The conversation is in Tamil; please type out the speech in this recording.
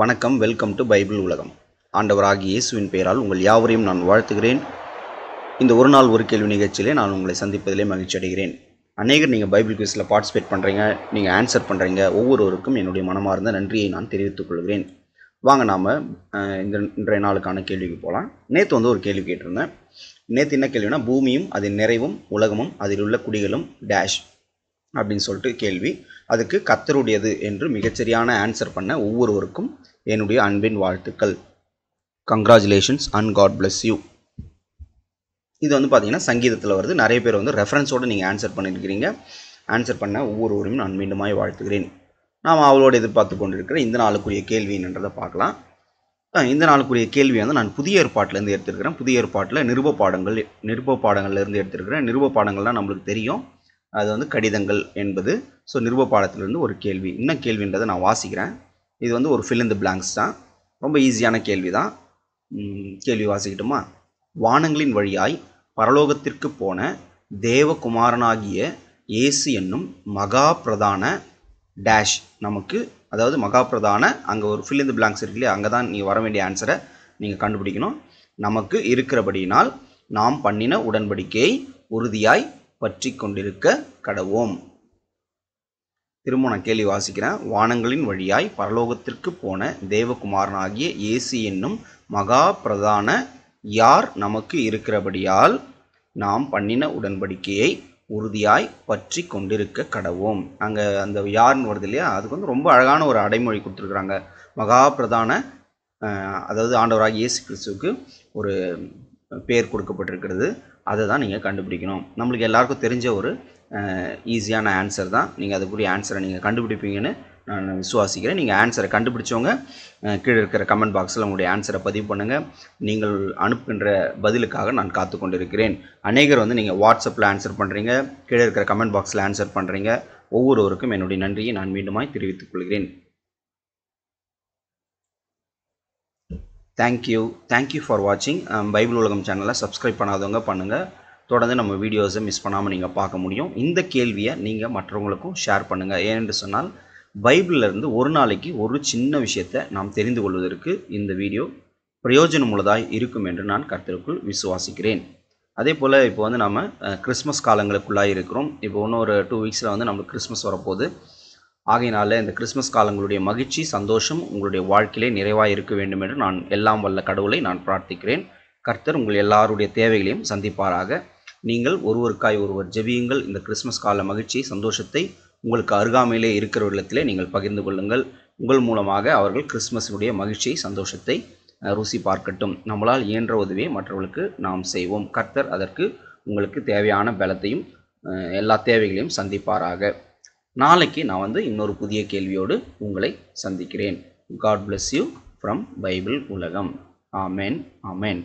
வணக்கம் வெல்கம் டு பைபிள் உலகம் ஆண்டவர் ஆகிய இயேசுவின் பெயரால் உங்கள் யாவரையும் நான் வாழ்த்துகிறேன் இந்த ஒரு நாள் ஒரு கேள்வி நிகழ்ச்சியிலே நான் உங்களை சந்திப்பதிலே மகிழ்ச்சி அடைகிறேன் அநேகர் நீங்கள் பைபிள் குவிஸில் பார்ட்டிசிபேட் பண்ணுறீங்க நீங்கள் ஆன்சர் பண்ணுறீங்க ஒவ்வொருவருக்கும் என்னுடைய மனமார்ந்த நன்றியை நான் தெரிவித்துக் கொள்கிறேன் வாங்க நாம் இந்த இன்றைய நாளுக்கான கேள்விக்கு போகலாம் நேற்று வந்து ஒரு கேள்வி கேட்டிருந்தேன் நேற்று என்ன கேள்வினா பூமியும் அதன் நிறைவும் உலகமும் அதில் உள்ள குடிகளும் டேஷ் அப்படின்னு சொல்லிட்டு கேள்வி அதுக்கு கத்தருடையது என்று மிகச்சரியான ஆன்சர் பண்ண ஒவ்வொருவருக்கும் என்னுடைய அன்பின் வாழ்த்துக்கள் congratulations and God bless you இது வந்து பார்த்தீங்கன்னா சங்கீதத்தில் வருது நிறைய பேர் வந்து ரெஃபரன்ஸோடு நீங்கள் ஆன்சர் பண்ணியிருக்கிறீங்க ஆன்சர் பண்ண ஒவ்வொருவரையும் நான் மீண்டுமாய் வாழ்த்துகிறேன் நாம் அவளோடு எதிர்பார்த்து கொண்டிருக்கிற இந்த நாளுக்குரிய கேள்வி என்னன்றதை பார்க்கலாம் இந்த நாளுக்குரிய கேள்வி வந்து நான் புதிய ஏற்பாட்டிலேருந்து எடுத்திருக்கிறேன் புதிய ஏற்பாட்டில் நிருப பாடங்கள் நிருப பாடங்கள்லேருந்து எடுத்திருக்கிறேன் நிருப பாடங்கள்லாம் நம்மளுக்கு தெரியும் அது வந்து கடிதங்கள் என்பது ஸோ நிருப பாடத்திலிருந்து ஒரு கேள்வி என்ன கேள்வின்றதை நான் வாசிக்கிறேன் இது வந்து ஒரு ஃபில் இந்த பிளாங்க்ஸ் தான் ரொம்ப ஈஸியான கேள்வி தான் கேள்வி வாசிக்கிட்டோமா வானங்களின் வழியாய் பரலோகத்திற்கு போன தேவகுமாரனாகிய இயேசு என்னும் மகா பிரதான டேஷ் நமக்கு அதாவது மகா பிரதான அங்கே ஒரு ஃபில் இந்த பிளாங்க்ஸ் இருக்கு இல்லையா அங்கே தான் நீங்கள் வர வேண்டிய ஆன்சரை நீங்கள் கண்டுபிடிக்கணும் நமக்கு இருக்கிறபடியினால் நாம் பண்ணின உடன்படிக்கையை உறுதியாய் பற்றி கொண்டிருக்க கடவோம் திரும்ப நான் கேள்வி வாசிக்கிறேன் வானங்களின் வழியாய் பரலோகத்திற்கு போன தேவகுமாரனாகிய ஏசி என்னும் மகா பிரதான யார் நமக்கு இருக்கிறபடியால் நாம் பண்ணின உடன்படிக்கையை உறுதியாய் பற்றி கொண்டிருக்க கடவோம் அங்கே அந்த யார்னு வருது இல்லையா அதுக்கு வந்து ரொம்ப அழகான ஒரு அடைமொழி கொடுத்துருக்குறாங்க மகா பிரதான அதாவது ஆண்டவராக இயேசு கிறிஸ்துவுக்கு ஒரு பேர் கொடுக்கப்பட்டிருக்கிறது அதை தான் நீங்கள் கண்டுபிடிக்கணும் நம்மளுக்கு எல்லாருக்கும் தெரிஞ்ச ஒரு ஈஸியான ஆன்சர் தான் நீங்கள் அதுக்குரிய ஆன்சரை நீங்கள் கண்டுபிடிப்பீங்கன்னு நான் விசுவாசிக்கிறேன் நீங்கள் ஆன்சரை கண்டுபிடிச்சவங்க கீழே இருக்கிற கமெண்ட் பாக்ஸில் உங்களுடைய ஆன்சரை பதிவு பண்ணுங்கள் நீங்கள் அனுப்புகின்ற பதிலுக்காக நான் காத்து கொண்டிருக்கிறேன் அநேகர் வந்து நீங்கள் வாட்ஸ்அப்பில் ஆன்சர் பண்ணுறீங்க கீழே இருக்கிற கமெண்ட் பாக்ஸில் ஆன்சர் பண்ணுறீங்க ஒவ்வொருவருக்கும் என்னுடைய நன்றியை நான் மீண்டுமாய் தெரிவித்துக் கொள்கிறேன் தேங்க்யூ தேங்க்யூ ஃபார் வாட்சிங் பைபிள் உலகம் சேனலை சப்ஸ்கிரைப் பண்ணாதவங்க பண்ணுங்கள் தொடர்ந்து நம்ம வீடியோஸை மிஸ் பண்ணாமல் நீங்கள் பார்க்க முடியும் இந்த கேள்வியை நீங்கள் மற்றவங்களுக்கும் ஷேர் பண்ணுங்கள் ஏனென்று சொன்னால் பைபிளிலிருந்து ஒரு நாளைக்கு ஒரு சின்ன விஷயத்தை நாம் தெரிந்து கொள்வதற்கு இந்த வீடியோ பிரயோஜனமுள்ளதாக இருக்கும் என்று நான் கருத்திற்குள் விசுவாசிக்கிறேன் அதே போல் இப்போ வந்து நாம் கிறிஸ்மஸ் காலங்களுக்குள்ளாக இருக்கிறோம் இப்போ இன்னொரு டூ வீக்ஸில் வந்து நம்மளுக்கு கிறிஸ்மஸ் வரப்போகுது ஆகையினால இந்த கிறிஸ்மஸ் காலங்களுடைய மகிழ்ச்சி சந்தோஷம் உங்களுடைய வாழ்க்கையிலே நிறைவாக இருக்க வேண்டும் என்று நான் எல்லாம் வல்ல கடவுளை நான் பிரார்த்திக்கிறேன் கர்த்தர் உங்கள் எல்லாருடைய தேவைகளையும் சந்திப்பாராக நீங்கள் ஒருவருக்காய் ஒருவர் ஜெபியுங்கள் இந்த கிறிஸ்மஸ் கால மகிழ்ச்சி சந்தோஷத்தை உங்களுக்கு அருகாமையிலே இருக்கிற இடத்திலே நீங்கள் பகிர்ந்து கொள்ளுங்கள் உங்கள் மூலமாக அவர்கள் கிறிஸ்மஸினுடைய மகிழ்ச்சியை சந்தோஷத்தை ருசி பார்க்கட்டும் நம்மளால் இயன்ற உதவியை மற்றவர்களுக்கு நாம் செய்வோம் கர்த்தர் அதற்கு உங்களுக்கு தேவையான பலத்தையும் எல்லா தேவைகளையும் சந்திப்பாராக நாளைக்கு நான் வந்து இன்னொரு புதிய கேள்வியோடு உங்களை சந்திக்கிறேன் God bless you from Bible உலகம் ஆமேன் ஆமேன்